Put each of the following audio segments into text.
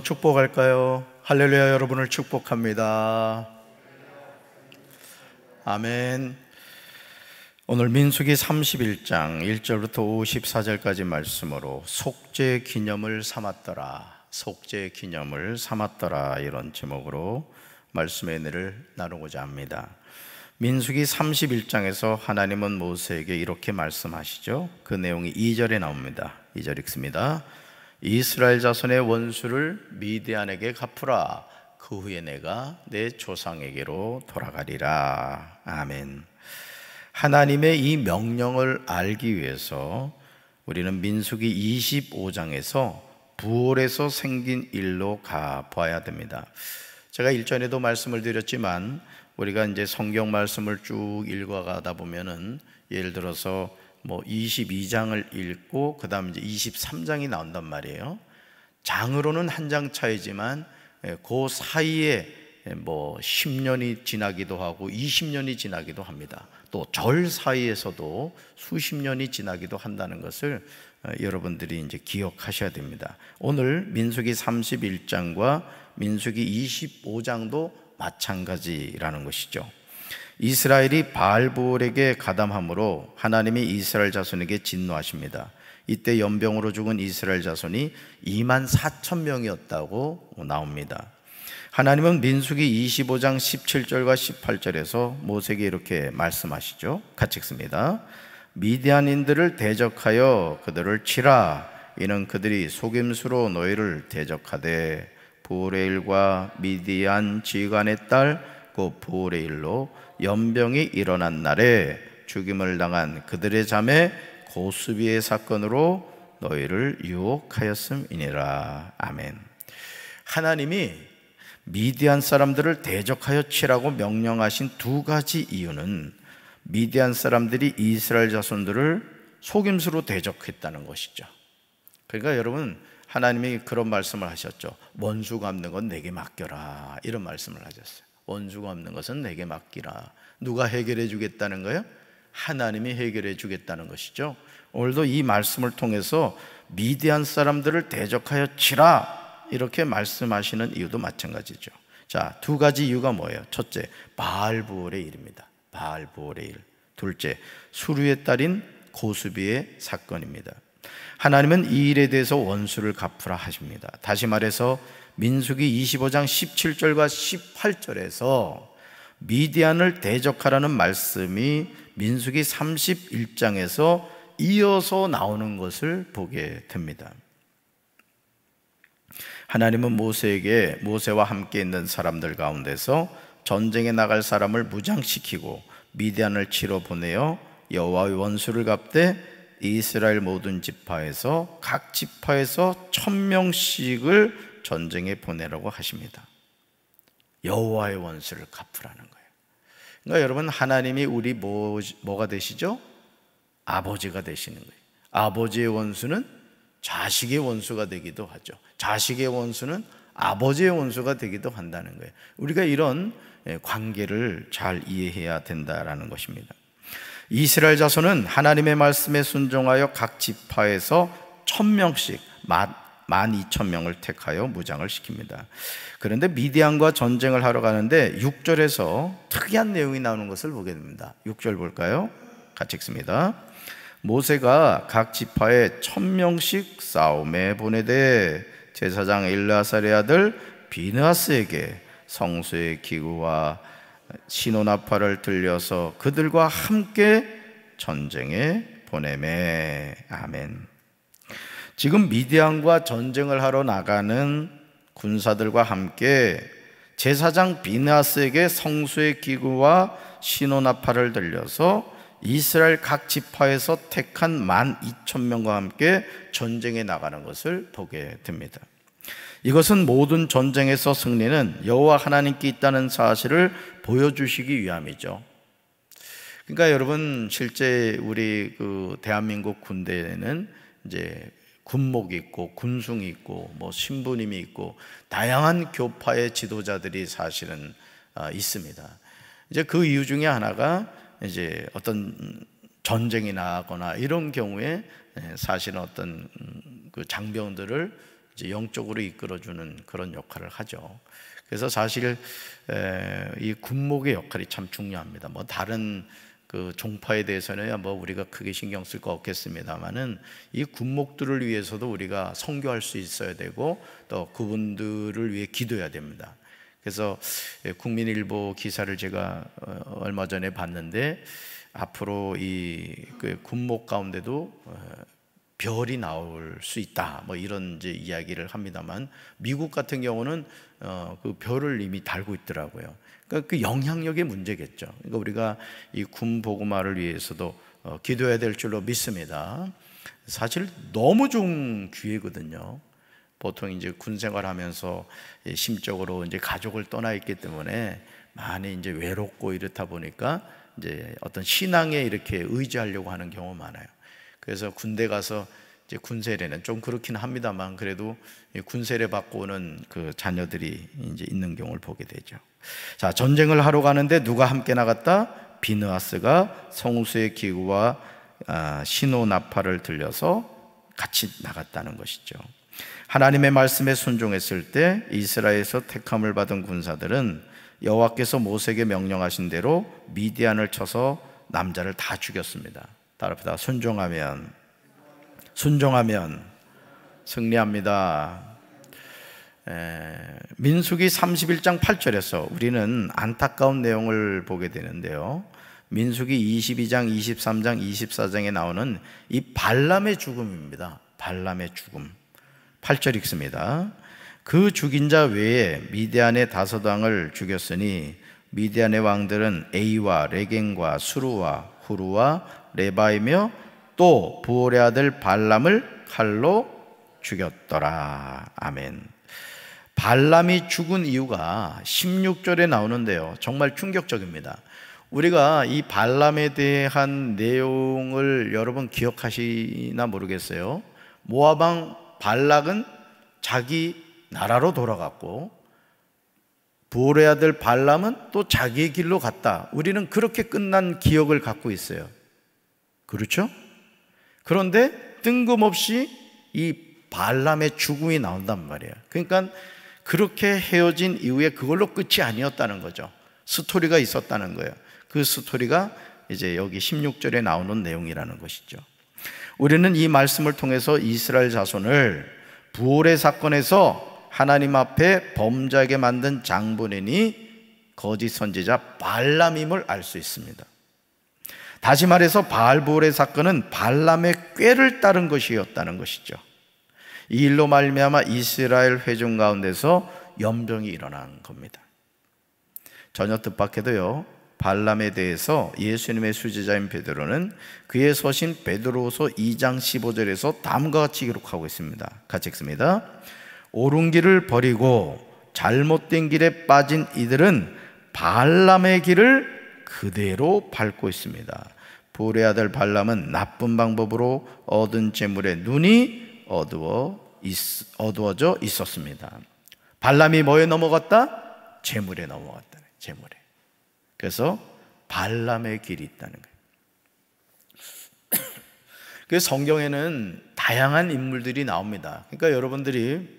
축복할까요? 할렐루야 여러분을 축복합니다. 아멘. 오늘 민수기 31장 1절부터 54절까지 말씀으로 속죄 기념을 삼았더라. 속죄 기념을 삼았더라. 이런 제목으로 말씀의 은혜를 나누고자 합니다. 민수기 31장에서 하나님은 모세에게 이렇게 말씀하시죠. 그 내용이 2절에 나옵니다. 2절 읽습니다. 이스라엘 자손의 원수를 미디안에게 갚으라. 그 후에 내가 내 조상에게로 돌아가리라. 아멘. 하나님의 이 명령을 알기 위해서 우리는 민수기 25장에서 부월에서 생긴 일로 가봐야 됩니다. 제가 일전에도 말씀을 드렸지만 우리가 이제 성경 말씀을 쭉 읽어가다 보면은 예를 들어서 뭐 22장을 읽고 그다음 이제 23장이 나온단 말이에요. 장으로는 한 장 차이지만 예, 그 사이에 예, 뭐 10년이 지나기도 하고 20년이 지나기도 합니다. 또 절 사이에서도 수십 년이 지나기도 한다는 것을 어, 여러분들이 이제 기억하셔야 됩니다. 오늘 민수기 31장과 민수기 25장도 마찬가지라는 것이죠. 이스라엘이 바알보에게 가담함으로 하나님이 이스라엘 자손에게 진노하십니다. 이때 연병으로 죽은 이스라엘 자손이 2만 4천 명이었다고 나옵니다. 하나님은 민수기 25장 17절과 18절에서 모세에게 이렇게 말씀하시죠. 같이 읽습니다. 미디안인들을 대적하여 그들을 치라. 이는 그들이 속임수로 너희를 대적하되 보레일과 미디안 지간의 딸 낮고 부울의 일로 연병이 일어난 날에 죽임을 당한 그들의 자매 고수비의 사건으로 너희를 유혹하였음이니라. 아멘. 하나님이 미디안 사람들을 대적하여 치라고 명령하신 두 가지 이유는 미디안 사람들이 이스라엘 자손들을 속임수로 대적했다는 것이죠. 그러니까 여러분 하나님이 그런 말씀을 하셨죠. 원수 갚는 건 내게 맡겨라 이런 말씀을 하셨어요. 원수가 없는 것은 내게 맡기라. 누가 해결해 주겠다는 거예요? 하나님이 해결해 주겠다는 것이죠. 오늘도 이 말씀을 통해서 미디안 사람들을 대적하여 치라 이렇게 말씀하시는 이유도 마찬가지죠. 자, 두 가지 이유가 뭐예요? 첫째, 바알부올의 일입니다. 바알부올의 일. 둘째, 수류의 딸인 고수비의 사건입니다. 하나님은 이 일에 대해서 원수를 갚으라 하십니다. 다시 말해서 민숙이 25장 17절과 18절에서 미디안을 대적하라는 말씀이 민숙이 31장에서 이어서 나오는 것을 보게 됩니다. 하나님은 모세에게 모세와 함께 있는 사람들 가운데서 전쟁에 나갈 사람을 무장시키고 미디안을 치러 보내어 여호와의 원수를 갚되 이스라엘 모든 지파에서 각 지파에서 천 명씩을 전쟁에 보내라고 하십니다. 여호와의 원수를 갚으라는 거예요. 그러니까 여러분 하나님이 우리 뭐, 뭐가 되시죠? 아버지가 되시는 거예요. 아버지의 원수는 자식의 원수가 되기도 하죠. 자식의 원수는 아버지의 원수가 되기도 한다는 거예요. 우리가 이런 예, 관계를 잘 이해해야 된다라는 것입니다. 이스라엘 자손은 하나님의 말씀에 순종하여 각 지파에서 천 명씩 12,000명을 택하여 무장을 시킵니다. 그런데 미디안과 전쟁을 하러 가는데 6절에서 특이한 내용이 나오는 것을 보게 됩니다. 6절 볼까요? 같이 읽습니다. 모세가 각 지파에 천명씩 싸움에 보내되 제사장 일라살의 아들 비느하스에게 성수의 기구와 신호나팔을 들려서 그들과 함께 전쟁에 보내매 아멘 지금 미디안과 전쟁을 하러 나가는 군사들과 함께 제사장 비나스에게 성수의 기구와 신호나팔을 들려서 이스라엘 각 지파에서 택한 만 이천 명과 함께 전쟁에 나가는 것을 보게 됩니다. 이것은 모든 전쟁에서 승리는 여호와 하나님께 있다는 사실을 보여주시기 위함이죠. 그러니까 여러분 실제 우리 그 대한민국 군대에는 이제 군목이 있고 군숭이 있고 뭐 신부님이 있고 다양한 교파의 지도자들이 사실은 어, 있습니다. 이제 그 이유 중에 하나가 이제 어떤 전쟁이 나거나 이런 경우에 예, 사실은 어떤 음, 그 장병들을 이제 영적으로 이끌어주는 그런 역할을 하죠. 그래서 사실 이 군목의 역할이 참 중요합니다. 뭐 다른 그 종파에 대해서는 뭐 우리가 크게 신경 쓸 거 없겠습니다만은 이 군목들을 위해서도 우리가 선교할 수 있어야 되고 또 그분들을 위해 기도해야 됩니다. 그래서 예, 국민일보 기사를 제가 어, 얼마 전에 봤는데 앞으로 이 그 군목 가운데도 어, 별이 나올 수 있다. 뭐 이런 이제 이야기를 합니다만 미국 같은 경우는 어, 그 별을 이미 달고 있더라고요. 그러니까 그 영향력의 문제겠죠. 그러니까 우리가 이군복음마를 위해서도 어, 기도해야 될 줄로 믿습니다. 사실 너무 좋은 기회거든요. 보통 이제 군 생활하면서 심적으로 이제 가족을 떠나 있기 때문에 많이 이제 외롭고 이렇다 보니까 이제 어떤 신앙에 이렇게 의지하려고 하는 경우 많아요. 그래서 군대 가서 이제 군세례는 좀 그렇긴 합니다만 그래도 군세례 받고 오는 그 자녀들이 이제 있는 경우를 보게 되죠. 자, 전쟁을 하러 가는데 누가 함께 나갔다? 비느아스가 성수의 기구와 신호나팔을 아, 들려서 같이 나갔다는 것이죠. 하나님의 말씀에 순종했을 때 이스라엘에서 택함을 받은 군사들은 여호와께서 모세에게 명령하신 대로 미디안을 쳐서 남자를 다 죽였습니다. 따라합다 순종하면 순종하면 승리합니다. 민숙이 31장 8절에서 우리는 안타까운 내용을 보게 되는데요. 민숙이 22장, 23장, 24장에 나오는 이 발람의 죽음입니다. 발람의 죽음. 8절 읽습니다. 그 죽인 자 외에 미디안의 다섯 왕을 죽였으니 미디안의 왕들은 에이와 레겐과 수루와 후루와 레바이며 또 부올의 아들 발람을 칼로 죽였더라. 아멘. 발람이 죽은 이유가 16절에 나오는데요. 정말 충격적입니다. 우리가 이 발람에 대한 내용을 여러분 기억하시나 모르겠어요. 모아방 발락은 자기 나라로 돌아갔고 부올의 아들 발람은 또 자기의 길로 갔다. 우리는 그렇게 끝난 기억을 갖고 있어요. 그렇죠? 그런데 뜬금없이 이 발람의 죽음이 나온단 말이에요. 그러니까 그렇게 헤어진 이후에 그걸로 끝이 아니었다는 거죠. 스토리가 있었다는 거예요. 그 스토리가 이제 여기 16절에 나오는 내용이라는 것이죠. 우리는 이 말씀을 통해서 이스라엘 자손을 부월의 사건에서 하나님 앞에 범죄하게 만든 장본인이 거짓 선지자 발람임을 알 수 있습니다. 다시 말해서 바알부월의 사건은 발람의 꾀를 따른 것이었다는 것이죠. 이 일로 말미암아 이스라엘 회중 가운데서 염병이 일어난 겁니다. 전혀 뜻밖에도요. 발람에 대해서 예수님의 수제자인 베드로는 그의 서신 베드로서 2장 15절에서 다음과 같이 기록하고 있습니다. 같이 읽습니다. 오른 길을 버리고 잘못된 길에 빠진 이들은 발람의 길을 그대로 밟고 있습니다. 불의 아들 발람은 나쁜 방법으로 얻은 재물에 눈이 어두워 있, 어두워져 있었습니다. 발람이 뭐에 넘어갔다? 재물에 넘어갔다. 재물에. 그래서 발람의 길이 있다는 거예요. 성경에는 다양한 인물들이 나옵니다. 그러니까 여러분들이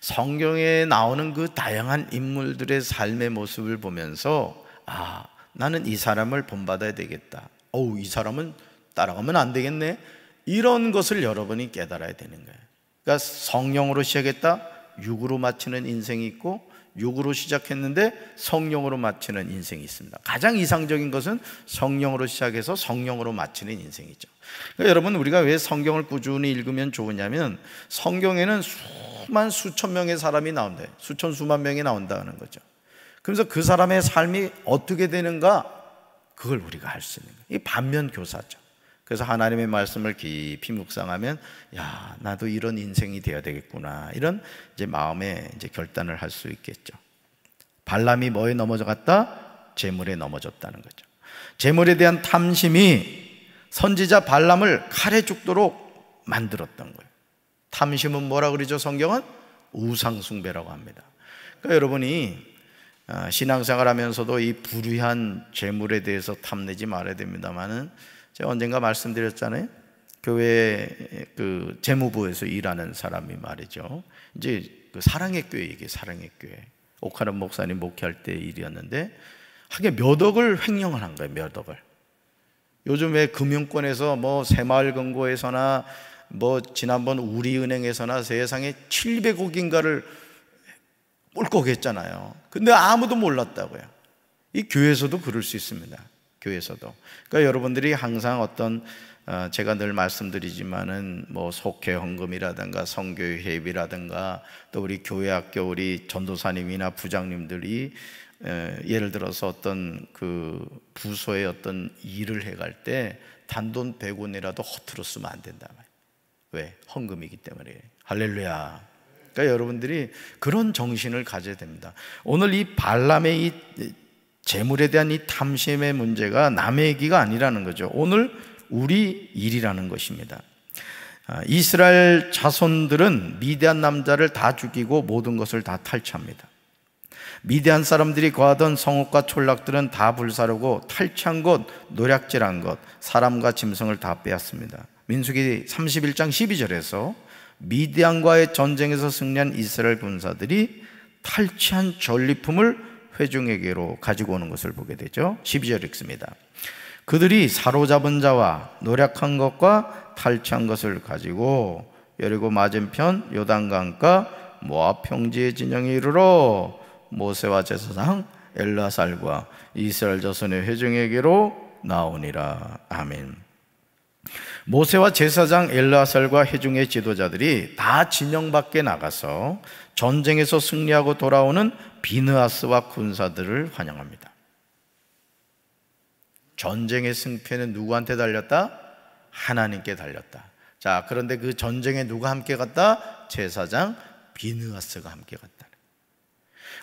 성경에 나오는 그 다양한 인물들의 삶의 모습을 보면서 아, 나는 이 사람을 본받아야 되겠다. 어우, 이 사람은 따라가면 안 되겠네. 이런 것을 여러분이 깨달아야 되는 거예요. 그러니까 성령으로 시작했다, 육으로 마치는 인생이 있고, 육으로 시작했는데 성령으로 마치는 인생이 있습니다. 가장 이상적인 것은 성령으로 시작해서 성령으로 마치는 인생이죠. 그러니까 여러분 우리가 왜 성경을 꾸준히 읽으면 좋으냐면 성경에는 수만 수천 명의 사람이 나온대. 수천 수만 명이 나온다는 거죠. 그래서 그 사람의 삶이 어떻게 되는가 그걸 우리가 알수 있는 거예요. 이 반면 교사죠. 그래서 하나님의 말씀을 깊이 묵상하면 야 나도 이런 인생이 되어야 되겠구나 이런 이제 마음에 이제 결단을 할 수 있겠죠. 발람이 뭐에 넘어졌다? 재물에 넘어졌다는 거죠. 재물에 대한 탐심이 선지자 발람을 칼에 죽도록 만들었던 거예요. 탐심은 뭐라 그러죠? 성경은 우상숭배라고 합니다. 그러니까 여러분이 아, 신앙생활하면서도 이 불의한 재물에 대해서 탐내지 말아야 됩니다만은 제가 언젠가 말씀드렸잖아요. 교회 그 재무부에서 일하는 사람이 말이죠. 이제 그 사랑의 교회 얘기 사랑의 교회. 오카란 목사님 목회할 때 일이었는데 하긴 몇 억을 횡령을 한 거예요. 몇 억을. 요즘에 금융권에서 뭐 새마을금고에서나 뭐 지난번 우리은행에서나 세상에 700억인가를 꿀꺽했잖아요. 근데 아무도 몰랐다고요. 이 교회에서도 그럴 수 있습니다. 교회에서도. 그러니까 여러분들이 항상 어떤 어, 제가 늘 말씀드리지만은 뭐 속회 헌금이라든가 성교회 회비라든가 또 우리 교회 학교 우리 전도사님이나 부장님들이 예를 들어서 어떤 그 부서의 어떤 일을 해갈 때 단돈 100원이라도 허투루 쓰면 안 된다 말이에요. 왜? 헌금이기 때문에. 할렐루야. 그러니까 여러분들이 그런 정신을 가져야 됩니다. 오늘 이 발람의 이 재물에 대한 이 탐심의 문제가 남의 얘기가 아니라는 거죠. 오늘 우리 일이라는 것입니다. 아, 이스라엘 자손들은 미대한 남자를 다 죽이고 모든 것을 다 탈취합니다. 미대한 사람들이 거하던 성읍과 촌락들은 다 불사르고 탈취한 것, 노략질한 것, 사람과 짐승을 다 빼앗습니다. 민수기 31장 12절에서 미대한과의 전쟁에서 승리한 이스라엘 군사들이 탈취한 전리품을 회중에게로 가지고 오는 것을 보게 되죠. 12절 읽습니다. 그들이 사로잡은 자와 노력한 것과 탈취한 것을 가지고 여리고 맞은편 요단강과 모압 평지의 진영에 이르러 모세와 제사장 엘라살과 이스라엘 자손의 회중에게로 나오니라. 아멘. 모세와 제사장 엘라살과 회중의 지도자들이 다 진영 밖에 나가서 전쟁에서 승리하고 돌아오는 비느아스와 군사들을 환영합니다. 전쟁의 승패는 누구한테 달렸다? 하나님께 달렸다. 자, 그런데 그 전쟁에 누가 함께 갔다? 제사장 비느아스가 함께 갔다.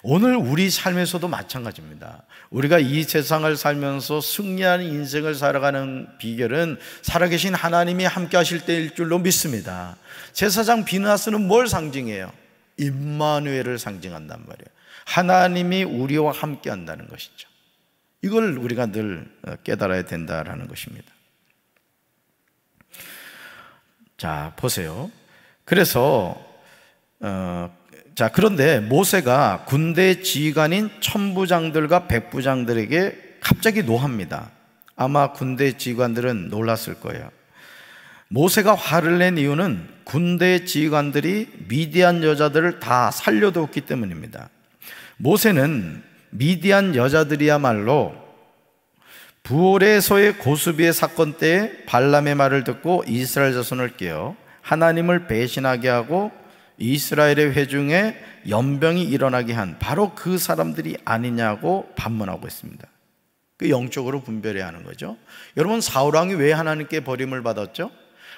오늘 우리 삶에서도 마찬가지입니다. 우리가 이 세상을 살면서 승리하는 인생을 살아가는 비결은 살아계신 하나님이 함께 하실 때일 줄로 믿습니다. 제사장 비나스는 뭘 상징해요? 임마누엘을 상징한단 말이에요. 하나님이 우리와 함께 한다는 것이죠. 이걸 우리가 늘 어, 깨달아야 된다라는 것입니다. 자, 보세요. 그래서 어, 자, 그런데 모세가 군대 지휘관인 천부장들과 백부장들에게 갑자기 노합니다. 아마 군대 지휘관들은 놀랐을 거예요. 모세가 화를 낸 이유는 군대 지휘관들이 미디안 여자들을 다 살려두었기 때문입니다. 모세는 미디안 여자들이야말로 부올에서의 고수비의 사건 때 발람의 말을 듣고 이스라엘 자손을 깨어 하나님을 배신하게 하고 이스라엘의 회중에 연병이 일어나게 한 바로 그 사람들이 아니냐고 반문하고 있습니다. 그 영적으로 분별해야 하는 거죠. 여러분 사울 왕이 왜 하나님께 버림을 받았죠?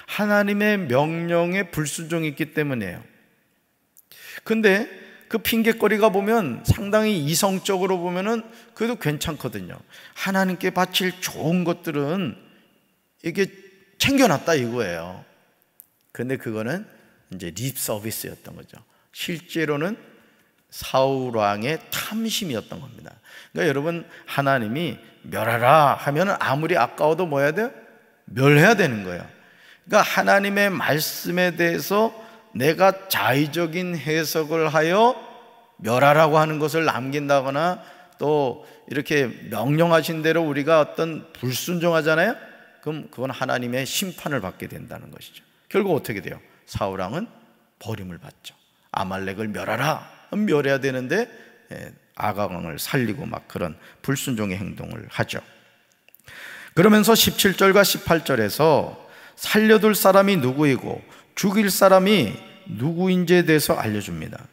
하나님의 명령에 불순종했기 때문이에요. 근데 그 핑계거리가 보면 상당히 이성적으로 보면은 그래도 괜찮거든요. 하나님께 바칠 좋은 것들은 이게 챙겨놨다 이거예요. 근데 그거는 이제 립 서비스였던 거죠. 실제로는 사울 왕의 탐심이었던 겁니다. 그러니까 여러분 하나님이 멸하라 하면 아무리 아까워도 뭐야 돼요? 멸해야 되는 거예요. 그러니까 하나님의 말씀에 대해서 내가 자의적인 해석을 하여 멸하라고 하는 것을 남긴다거나 또 이렇게 명령하신 대로 우리가 어떤 불순종하잖아요. 그럼 그건 하나님의 심판을 받게 된다는 것이죠. 결국 어떻게 돼요? 사울왕은 버림을 받죠. 아말렉을 멸하라. 멸해야 되는데 예, 아가왕을 살리고 막 그런 불순종의 행동을 하죠. 그러면서 17절과 18절에서 살려둘 사람이 누구이고 죽일 사람이 누구인지에 대해서 알려줍니다.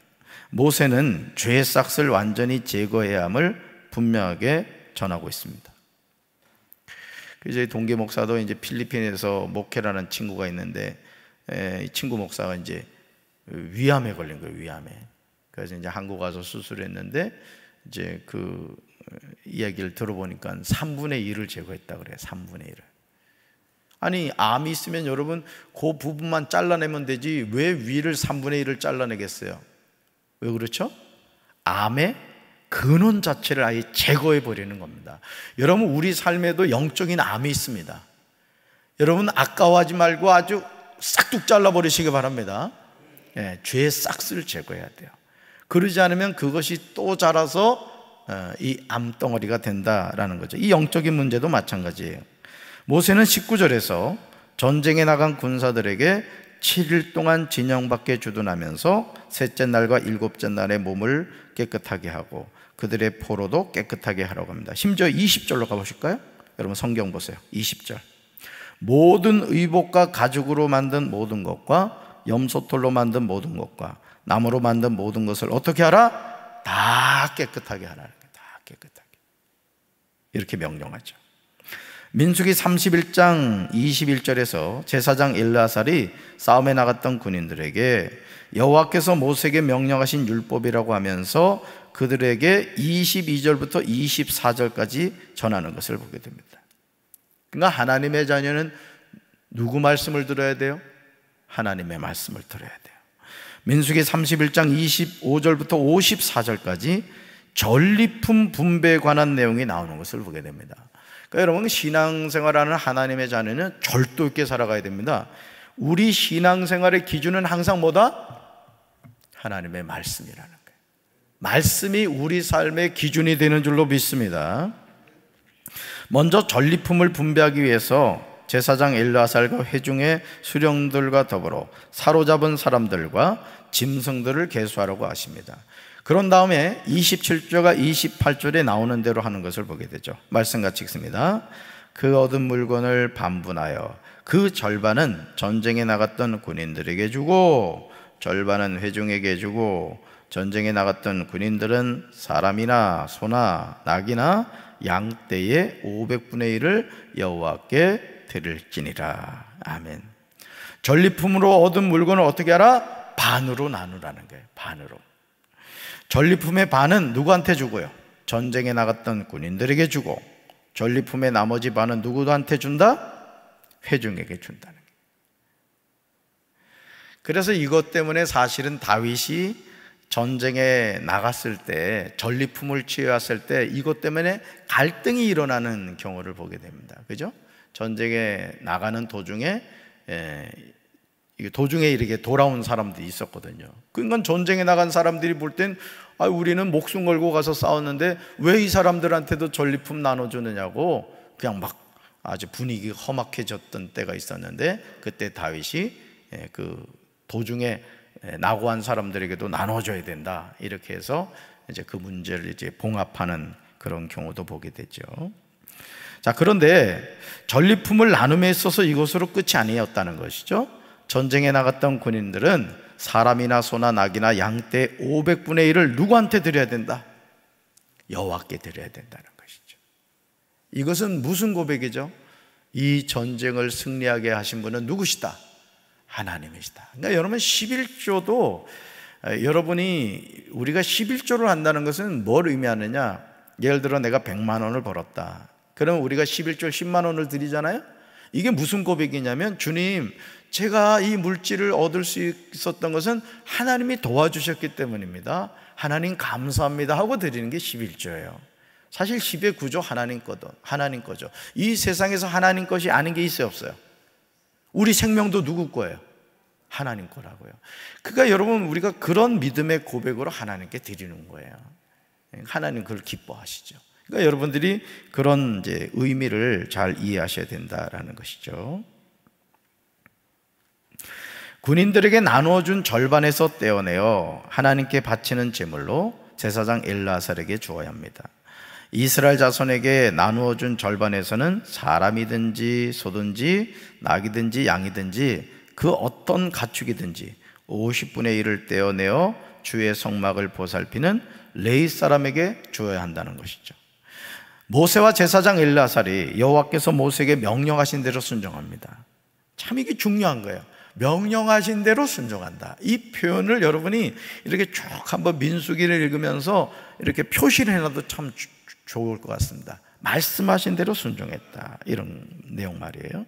모세는 죄의 싹을 완전히 제거해야 함을 분명하게 전하고 있습니다. 그 이제 동계 목사도 이제 필리핀에서 목회라는 친구가 있는데 이 친구 목사가 이제 위암에 걸린 거예요. 위암에. 그래서 이제 한국 가서 수술했는데 이제 그 이야기를 들어보니까 3분의 1을 제거했다 그래요. 3분의 1을. 아니 암이 있으면 여러분 그 부분만 잘라내면 되지 왜 위를 3분의 1을 잘라내겠어요? 왜 그렇죠? 암의 근원 자체를 아예 제거해 버리는 겁니다. 여러분 우리 삶에도 영적인 암이 있습니다. 여러분 아까워하지 말고 아주 싹둑 잘라 버리시기 바랍니다. 예, 죄의 싹스를 제거해야 돼요. 그러지 않으면 그것이 또 자라서 어, 이 암덩어리가 된다라는 거죠. 이 영적인 문제도 마찬가지예요. 모세는 19절에서 전쟁에 나간 군사들에게 7일 동안 진영 밖에 주둔하면서 셋째 날과 일곱째 날에 몸을 깨끗하게 하고 그들의 포로도 깨끗하게 하라고 합니다. 심지어 20절로 가보실까요? 여러분 성경 보세요. 20절. 모든 의복과 가죽으로 만든 모든 것과 염소털로 만든 모든 것과 나무로 만든 모든 것을 어떻게 하라? 다 깨끗하게 하라. 다 깨끗하게. 이렇게 명령하죠. 민숙이 31장 21절에서 제사장 엘라살이 싸움에 나갔던 군인들에게 여호와께서 모세에게 명령하신 율법이라고 하면서 그들에게 22절부터 24절까지 전하는 것을 보게 됩니다. 그러니까 하나님의 자녀는 누구 말씀을 들어야 돼요? 하나님의 말씀을 들어야 돼요. 민숙이 31장 25절부터 54절까지 전리품 분배에 관한 내용이 나오는 것을 보게 됩니다. 그러니까 여러분 신앙생활하는 하나님의 자녀는 절도 있게 살아가야 됩니다. 우리 신앙생활의 기준은 항상 뭐다? 하나님의 말씀이라는 거예요. 말씀이 우리 삶의 기준이 되는 줄로 믿습니다. 먼저 전리품을 분배하기 위해서 제사장 엘라살과 회중의 수령들과 더불어 사로잡은 사람들과 짐승들을 계수하라고 하십니다. 그런 다음에 27절과 28절에 나오는 대로 하는 것을 보게 되죠. 말씀 같이 읽습니다. 그 얻은 물건을 반분하여 그 절반은 전쟁에 나갔던 군인들에게 주고 절반은 회중에게 주고 전쟁에 나갔던 군인들은 사람이나 소나 낙이나 양떼의 500분의 1을 여호와께 드릴지니라. 아멘. 전리품으로 얻은 물건을 어떻게 하라? 반으로 나누라는 거예요. 반으로. 전리품의 반은 누구한테 주고요? 전쟁에 나갔던 군인들에게 주고 전리품의 나머지 반은 누구한테 준다? 회중에게 준다는 그래서 이것 때문에 사실은 다윗이 전쟁에 나갔을 때 전리품을 취해왔을 때 이것 때문에 갈등이 일어나는 경우를 보게 됩니다. 그죠? 전쟁에 나가는 도중에 도중에 이렇게 돌아온 사람들이 있었거든요. 그러 그러니까 전쟁에 나간 사람들이 볼땐 아, 우리는 목숨 걸고 가서 싸웠는데 왜 이 사람들한테도 전리품 나눠주느냐고 그냥 막 아주 분위기 험악해졌던 때가 있었는데 그때 다윗이 예, 그 도중에 낙오한 예, 사람들에게도 나눠줘야 된다 이렇게 해서 이제 그 문제를 이제 봉합하는 그런 경우도 보게 되죠. 자 그런데 전리품을 나눔에 있어서 이것으로 끝이 아니었다는 것이죠. 전쟁에 나갔던 군인들은 사람이나 소나 낙이나 양떼 500분의 1을 누구한테 드려야 된다? 여호와께 드려야 된다는 것이죠. 이것은 무슨 고백이죠? 이 전쟁을 승리하게 하신 분은 누구시다? 하나님이시다. 그러니까 여러분 11조도 여러분이 우리가 11조를 한다는 것은 뭘 의미하느냐? 예를 들어 내가 100만 원을 벌었다. 그럼 우리가 11조 10만 원을 드리잖아요? 이게 무슨 고백이냐면 주님 제가 이 물질을 얻을 수 있었던 것은 하나님이 도와주셨기 때문입니다. 하나님 감사합니다 하고 드리는 게 11조예요. 사실 10의 구조 하나님 거든 하나님 거죠. 이 세상에서 하나님 것이 아닌 게 있어요, 없어요? 우리 생명도 누구 거예요? 하나님 거라고요. 그러니까 여러분 우리가 그런 믿음의 고백으로 하나님께 드리는 거예요. 하나님 그걸 기뻐하시죠. 그러니까 여러분들이 그런 이제 의미를 잘 이해하셔야 된다라는 것이죠. 군인들에게 나누어준 절반에서 떼어내어 하나님께 바치는 제물로 제사장 엘라살에게 주어야 합니다. 이스라엘 자손에게 나누어 준 절반에서는 사람이든지 소든지 낙이든지 양이든지 그 어떤 가축이든지 50분의 1을 떼어내어 주의 성막을 보살피는 레이 사람에게 주어야 한다는 것이죠. 모세와 제사장 엘라살이 여호와께서 모세에게 명령하신 대로 순종합니다. 참 이게 중요한 거예요. 명령하신 대로 순종한다. 이 표현을 여러분이 이렇게 쭉 한번 민수기를 읽으면서 이렇게 표시를 해놔도 참 좋을 것 같습니다. 말씀하신 대로 순종했다. 이런 내용 말이에요.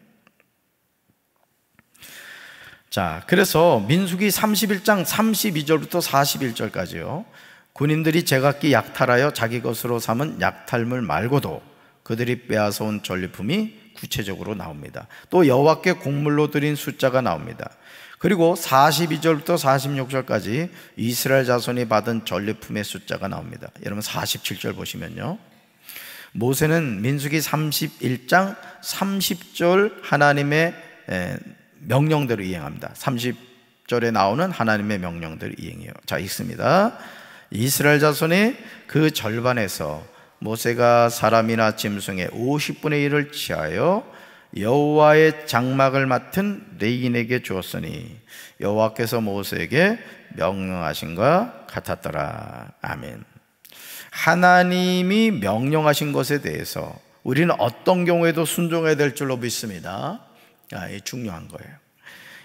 자, 그래서 민수기 31장 32절부터 41절까지요. 군인들이 제각기 약탈하여 자기 것으로 삼은 약탈물 말고도 그들이 빼앗아온 전리품이 구체적으로 나옵니다. 또 여호와께 곡물로 드린 숫자가 나옵니다. 그리고 42절부터 46절까지 이스라엘 자손이 받은 전리품의 숫자가 나옵니다. 여러분 47절 보시면요. 모세는 민수기 31장 30절 하나님의 명령대로 이행합니다. 30절에 나오는 하나님의 명령대로 이행해요. 자, 읽습니다. 이스라엘 자손이 그 절반에서 모세가 사람이나 짐승의 50분의 1을 취하여 여호와의 장막을 맡은 레인에게 주었으니 여호와께서 모세에게 명령하신 것 같았더라. 아멘. 하나님이 명령하신 것에 대해서 우리는 어떤 경우에도 순종해야 될 줄로 믿습니다. 아, 중요한 거예요.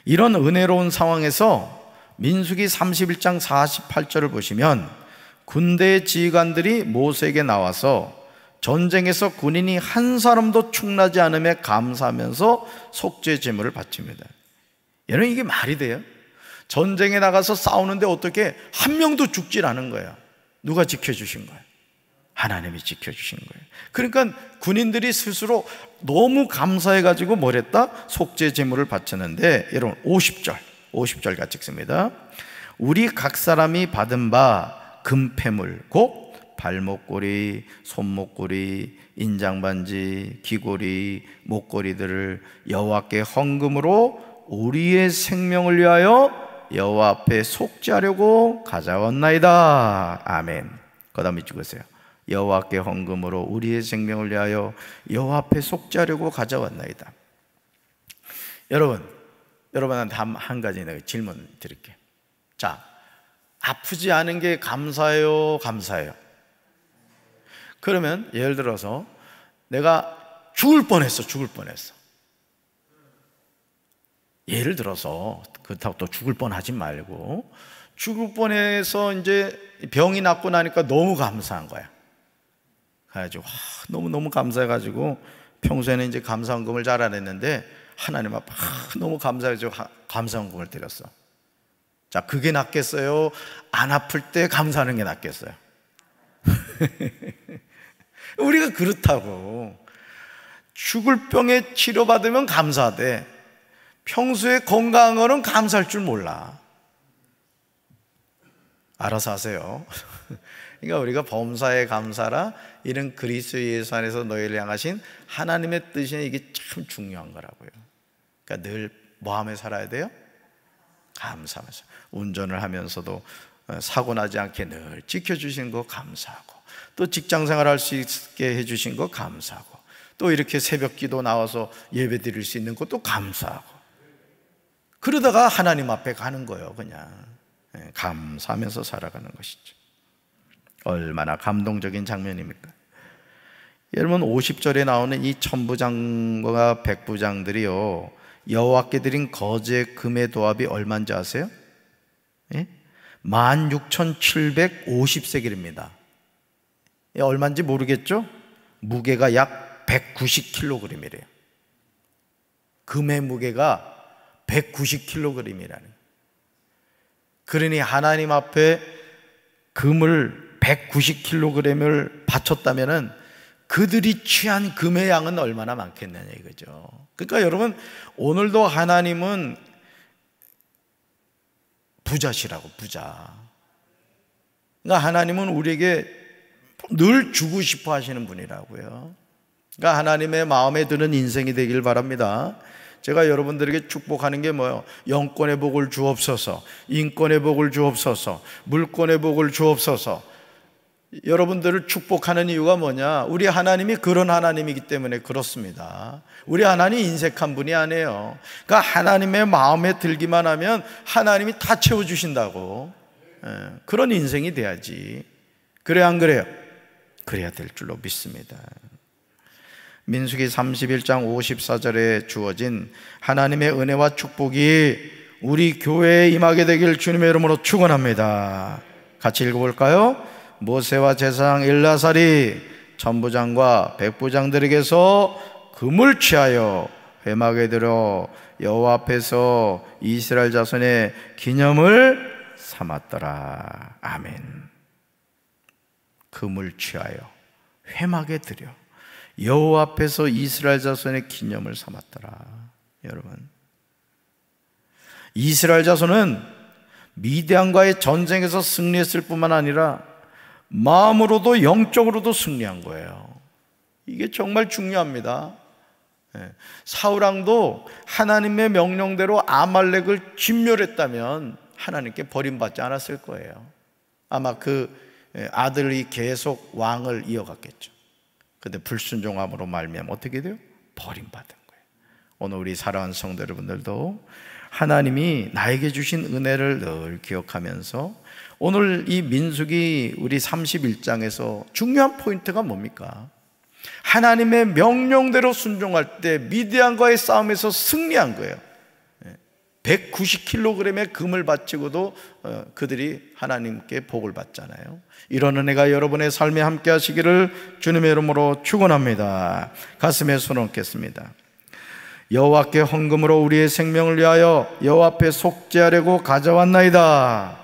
이런 은혜로운 상황에서 민수기 31장 48절을 보시면 군대 의 지휘관들이 모세에게 나와서 전쟁에서 군인이 한 사람도 충나지 않음에 감사하면서 속죄 제물을 바칩니다. 얘는 이게 말이 돼요? 전쟁에 나가서 싸우는데 어떻게 한 명도 죽질 않은 거야? 누가 지켜주신 거야? 하나님이 지켜주신 거예요. 그러니까 군인들이 스스로 너무 감사해가지고 뭘 했다? 속죄 제물을 바쳤는데 여러분 50절 50절 같이 씁니다 우리 각 사람이 받은 바 금폐물 곡, 발목걸이, 손목걸이, 인장반지, 귀걸이, 목걸이들을 여호와께 헌금으로 우리의 생명을 위하여 여호와 앞에 속죄하려고 가져왔나이다. 아멘. 그다음에 찍으세요. 여호와께 헌금으로 우리의 생명을 위하여 여호와 앞에 속죄하려고 가져왔나이다. 여러분, 여러분한테 한, 한 가지 내가 질문 드릴게요. 자, 아프지 않은 게 감사해요, 감사해요. 그러면 예를 들어서 내가 죽을 뻔했어, 죽을 뻔했어. 예를 들어서 그렇다고 또 죽을 뻔하지 말고 죽을 뻔해서 이제 병이 났고 나니까 너무 감사한 거야. 그래가지고 와, 너무 너무 감사해가지고 평소에는 이제 감사헌금을 잘 안 했는데 하나님 앞에 너무 감사해서 감사헌금을 드렸어. 자, 그게 낫겠어요? 안 아플 때 감사하는 게 낫겠어요? 우리가 그렇다고. 죽을 병에 치료받으면 감사하되 평소에 건강한거는 감사할 줄 몰라. 알아서 하세요. 그러니까 우리가 범사에 감사라 이런 그리스의 예수 안에서 너희를 향하신 하나님의 뜻이 이게 참 중요한 거라고요. 그러니까 늘 뭐하며 살아야 돼요? 감사하면서. 운전을 하면서도 어, 사고 나지 않게 늘 지켜주신 거 감사하고 또 직장 생활할 수 있게 해주신 거 감사하고 또 이렇게 새벽 기도 나와서 예배 드릴 수 있는 것도 감사하고 그러다가 하나님 앞에 가는 거예요, 그냥. 예, 감사하면서 살아가는 것이죠. 얼마나 감동적인 장면입니까? 여러분 50절에 나오는 이 천부장과 백부장들이요 여호와께 드린 거제 금의 도합이 얼마인지 아세요? 16,750세겔입니다. 예? 예, 얼마인지 모르겠죠? 무게가 약 190kg이래요. 금의 무게가 190kg이라는. 그러니 하나님 앞에 금을 190kg을 바쳤다면은 그들이 취한 금의 양은 얼마나 많겠느냐 이거죠. 그러니까 여러분 오늘도 하나님은 부자시라고 부자. 그러니까 하나님은 우리에게 늘 주고 싶어 하시는 분이라고요. 그러니까 하나님의 마음에 드는 인생이 되길 바랍니다. 제가 여러분들에게 축복하는 게뭐요 영권의 복을 주옵소서, 인권의 복을 주옵소서, 물권의 복을 주옵소서, 여러분들을 축복하는 이유가 뭐냐? 우리 하나님이 그런 하나님이기 때문에 그렇습니다. 우리 하나님 인색한 분이 아니에요. 그러니까 하나님의 마음에 들기만 하면 하나님이 다 채워주신다고. 예, 그런 인생이 돼야지. 그래, 안 그래요? 그래야 될 줄로 믿습니다. 민숙이 31장 54절에 주어진 하나님의 은혜와 축복이 우리 교회에 임하게 되길 주님의 이름으로 축원합니다. 같이 읽어볼까요? 모세와 제사장 일라살이 천부장과 백부장들에게서 금을 취하여 회막에 들어 여호와 앞에서 이스라엘 자손의 기념을 삼았더라. 아멘. 금을 취하여 회막에 들여 여호와 앞에서 이스라엘 자손의 기념을 삼았더라. 여러분. 이스라엘 자손은 미대안과의 전쟁에서 승리했을 뿐만 아니라 마음으로도 영적으로도 승리한 거예요. 이게 정말 중요합니다. 예. 사우랑도 하나님의 명령대로 아말렉을 진멸했다면 하나님께 버림받지 않았을 거예요. 아마 그 예, 아들이 계속 왕을 이어갔겠죠. 근데 불순종함으로 말미암 어떻게 돼요? 버림받은 거예요. 오늘 우리 사랑하는 성도 여러분들도 하나님이 나에게 주신 은혜를 늘 기억하면서 오늘 이 민숙이 우리 31장에서 중요한 포인트가 뭡니까? 하나님의 명령대로 순종할 때 미디안과의 싸움에서 승리한 거예요. 190kg의 예. 금을 바치고도 어, 그들이 하나님께 복을 받잖아요. 이런 은혜가 여러분의 삶에 함께 하시기를 주님의 이름으로 축원합니다. 가슴에 손을 얹겠습니다. 여호와께 헌금으로 우리의 생명을 위하여 여호와 앞에 속죄하려고 가져왔나이다.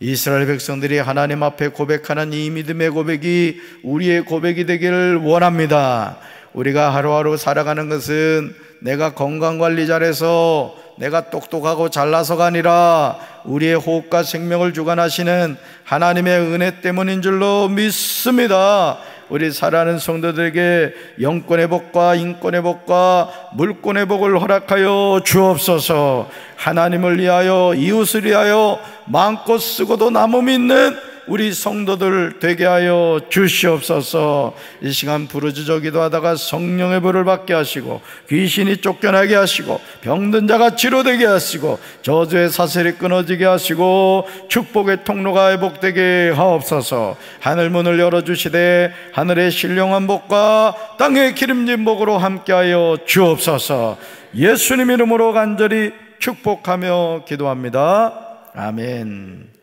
이스라엘 백성들이 하나님 앞에 고백하는 이 믿음의 고백이 우리의 고백이 되기를 원합니다. 우리가 하루하루 살아가는 것은 내가 건강관리 잘해서 내가 똑똑하고 잘나서가 아니라 우리의 호흡과 생명을 주관하시는 하나님의 은혜 때문인 줄로 믿습니다. 우리 사랑하는 성도들에게 영권의 복과 인권의 복과 물권의 복을 허락하여 주옵소서 하나님을 위하여 이웃을 위하여 마음껏 쓰고도 남음 있는 우리 성도들 되게 하여 주시옵소서 이 시간 부르짖어 기도하다가 성령의 불을 받게 하시고 귀신이 쫓겨나게 하시고 병든 자가 치료되게 하시고 저주의 사슬이 끊어지게 하시고 축복의 통로가 회복되게 하옵소서 하늘 문을 열어주시되 하늘의 신령한 복과 땅의 기름진 복으로 함께하여 주옵소서 예수님 이름으로 간절히 축복하며 기도합니다 아멘